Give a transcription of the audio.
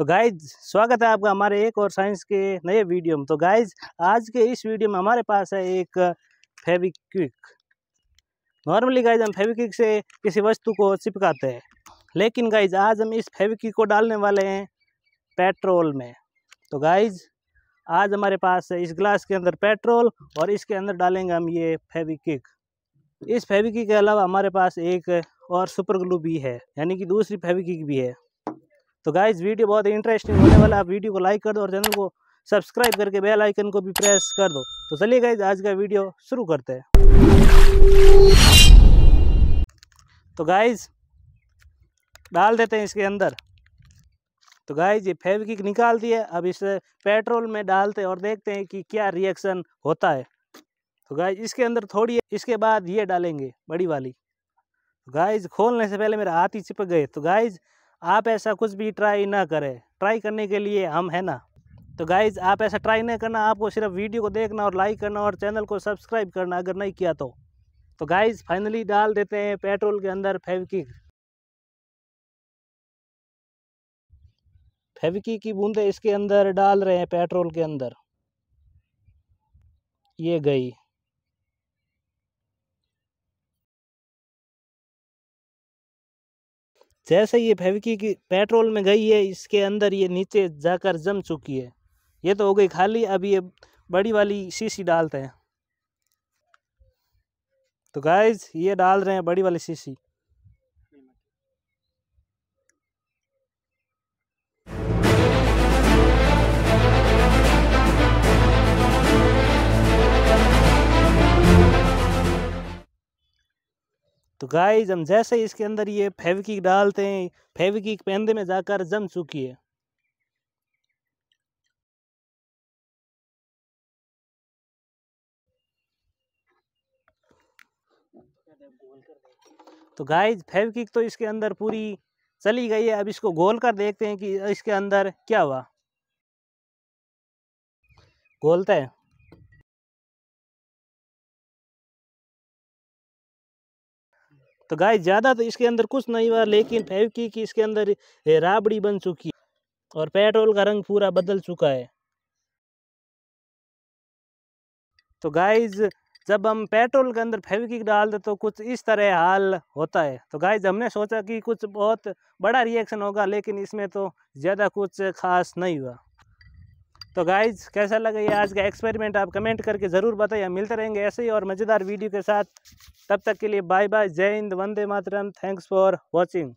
तो गाइज स्वागत है आपका हमारे एक और साइंस के नए वीडियो में तो गाइज आज के इस वीडियो में हमारे पास है एक फेविक्विक नॉर्मली गाइज हम फेविक्विक से किसी वस्तु को चिपकाते हैं लेकिन गाइज आज हम इस फेविक्विक को डालने वाले हैं पेट्रोल में तो गाइज आज हमारे पास है इस ग्लास के अंदर पेट्रोल और इसके अंदर डालेंगे हम ये फेविक्विक इस फेविक्विक के अलावा हमारे पास एक और सुपर ग्लू भी है यानी कि दूसरी फेविक्विक भी है तो गाइज वीडियो बहुत इंटरेस्टिंग होने वाला आप वीडियो को लाइक कर दो और चैनल को सब्सक्राइब करके बेल आइकन को भी प्रेस कर दो तो चलिए गाइज आज का वीडियो शुरू करते हैं तो गाइज डाल देते हैं इसके अंदर तो गाइज ये फेविकिक निकाल दिए अब इसे पेट्रोल में डालते और देखते हैं कि क्या रिएक्शन होता है तो गाइज इसके अंदर थोड़ी इसके बाद ये डालेंगे बड़ी वाली तो गाइज खोलने से पहले मेरा हाथ ही चिपक गए तो गाइज आप ऐसा कुछ भी ट्राई ना करें ट्राई करने के लिए हम हैं ना तो गाइज़ आप ऐसा ट्राई नहीं करना आपको सिर्फ वीडियो को देखना और लाइक करना और चैनल को सब्सक्राइब करना अगर नहीं किया तो तो गाइज़ फाइनली डाल देते हैं पेट्रोल के अंदर फेविकिक फेविकी की बूंदें इसके अंदर डाल रहे हैं पेट्रोल के अंदर ये गई जैसे ये फेविकी की पेट्रोल में गई है इसके अंदर ये नीचे जाकर जम चुकी है ये तो हो गई खाली अब ये बड़ी वाली शीशी डालते हैं तो गाइज ये डाल रहे हैं बड़ी वाली शीशी तो गाइज हम जैसे इसके अंदर ये फेविकी डालते हैं फेविकी पेंदे में जाकर जम चुकी है तो गाइज फेविकी तो इसके अंदर पूरी चली गई है अब इसको घोल कर देखते हैं कि इसके अंदर क्या हुआ गोलते हैं तो गाय ज़्यादा तो इसके अंदर कुछ नहीं हुआ लेकिन फेवकी की इसके अंदर राबड़ी बन चुकी है और पेट्रोल का रंग पूरा बदल चुका है तो गाइज जब हम पेट्रोल के अंदर फेविकिक डाल दे तो कुछ इस तरह हाल होता है तो गाइज हमने सोचा कि कुछ बहुत बड़ा रिएक्शन होगा लेकिन इसमें तो ज़्यादा कुछ खास नहीं हुआ तो गाइज कैसा लगा ये आज का एक्सपेरिमेंट आप कमेंट करके ज़रूर बताइए मिलते रहेंगे ऐसे ही और मज़ेदार वीडियो के साथ तब तक के लिए बाय बाय जय हिंद वंदे मातरम थैंक्स फॉर वॉचिंग